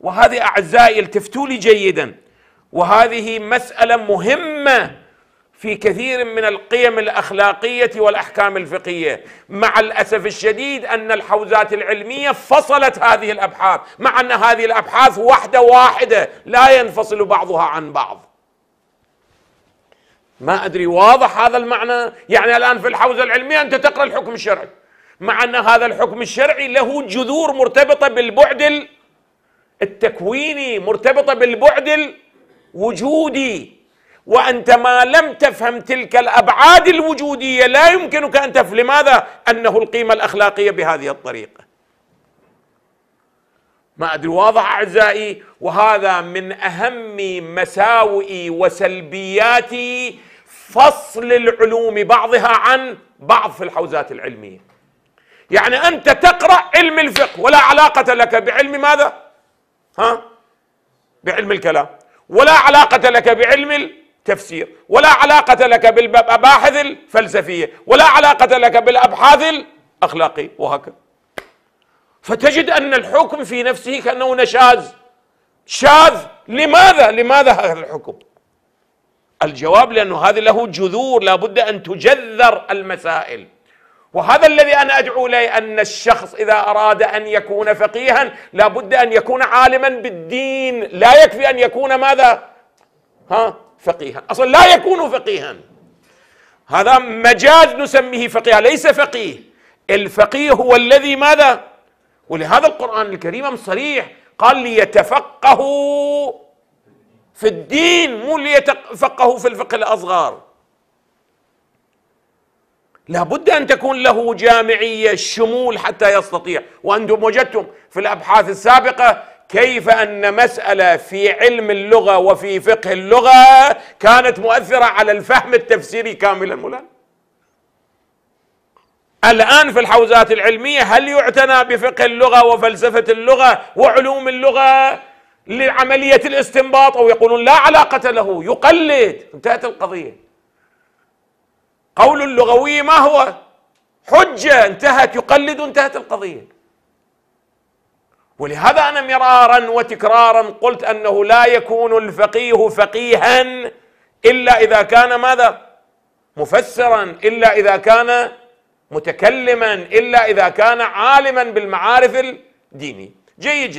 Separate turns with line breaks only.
وهذه أعزائي التفتوا لي جيدا وهذه مسألة مهمة في كثير من القيم الأخلاقية والأحكام الفقهية مع الأسف الشديد أن الحوزات العلمية فصلت هذه الأبحاث مع أن هذه الأبحاث واحدة واحدة لا ينفصل بعضها عن بعض ما أدري واضح هذا المعنى يعني الآن في الحوزة العلمية أنت تقرأ الحكم الشرعي مع أن هذا الحكم الشرعي له جذور مرتبطة بالبعد التكويني مرتبطة بالبعد الوجودي وأنت ما لم تفهم تلك الأبعاد الوجودية لا يمكنك أن تفهم لماذا؟ أنه القيمة الأخلاقية بهذه الطريقة ما أدري واضح أعزائي وهذا من أهم مساوئ وسلبيات فصل العلوم بعضها عن بعض في الحوزات العلمية يعني أنت تقرأ علم الفقه ولا علاقة لك بعلم ماذا؟ ها بعلم الكلام ولا علاقة لك بعلم التفسير ولا علاقة لك بالمباحث الفلسفية ولا علاقة لك بالأبحاث الأخلاقية وهكذا فتجد أن الحكم في نفسه كأنه نشاز شاذ لماذا لماذا هذا الحكم الجواب لأنه هذا له جذور لابد أن تجذر المسائل وهذا الذي أنا أدعو إليه أن الشخص إذا أراد أن يكون فقيها لابد أن يكون عالما بالدين لا يكفي أن يكون ماذا ها فقيها أصلا لا يكون فقيها هذا مجاز نسميه فقيها ليس فقيه الفقيه هو الذي ماذا ولهذا القرآن الكريم صريح قال ليتفقهوا في الدين مو ليتفقهوا في الفقه الأصغر لابد أن تكون له جامعية شمول حتى يستطيع وأنتم وجدتم في الأبحاث السابقة كيف أن مسألة في علم اللغة وفي فقه اللغة كانت مؤثرة على الفهم التفسيري كاملا مولانا الآن في الحوزات العلمية هل يعتنى بفقه اللغة وفلسفة اللغة وعلوم اللغة لعملية الاستنباط أو يقولون لا علاقة له يقلد انتهت القضية قول اللغوي ما هو حجة انتهت يقلد انتهت القضية ولهذا أنا مرارا وتكرارا قلت أنه لا يكون الفقيه فقيها إلا إذا كان ماذا مفسرا إلا إذا كان متكلما إلا إذا كان عالما بالمعارف الدينية جيد